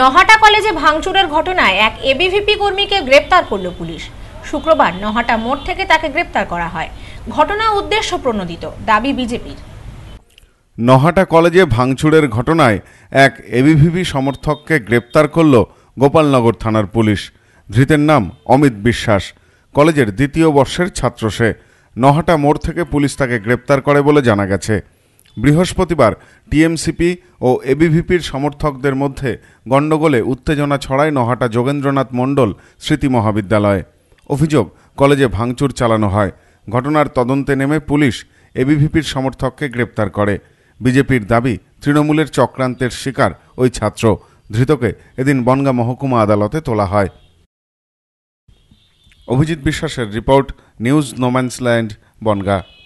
নহাটা কলেজে ভাঙচুরের ঘটনায় এক এবিভিপি কর্মীকে গ্রেপ্তার করল পুলিশ শুক্রবার নহাটা মোড় থেকে তাকে গ্রেপ্তার করা হয় ঘটনা উদ্দেশ্য প্রণোদিত দাবি বিজেপির নহাটা কলেজে ভাঙচুরের ঘটনায় এক এবিভিপি সমর্থককে গ্রেপ্তার করল গোপালনগর থানার পুলিশ ধৃতের নাম অমিত বিশ্বাস কলেজের দ্বিতীয় বর্ষের ছাত্র সে নহাটা মোড় থেকে পুলিশ তাকে গ্রেপ্তার করে বলে জানা গেছে বৃহস্পতিবার টিএমসিপি ও এবিভিপির সমর্থকদের মধ্যে গণ্ডগোলে উত্তেজনা ছড়ায় নহাটা যোগেন্দ্রনাথ মণ্ডল স্মৃতি মহাবিদ্যালয়ে অভিযোগ কলেজে ভাঙচুর চালানো হয় ঘটনার তদন্তে নেমে পুলিশ এবিভিপির সমর্থককে গ্রেপ্তার করে বিজেপির দাবি তৃণমূলের চক্রান্তের শিকার ওই ছাত্র ধৃতকে এদিন বনগা মহকুমা আদালতে তোলা হয় অভিজিৎ বিশ্বাসের রিপোর্ট নিউজ নোম্যান্সল্যান্ড বনগা